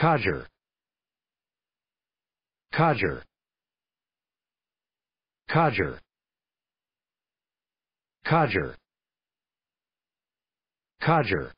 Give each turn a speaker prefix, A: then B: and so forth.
A: codger codger codger codger codger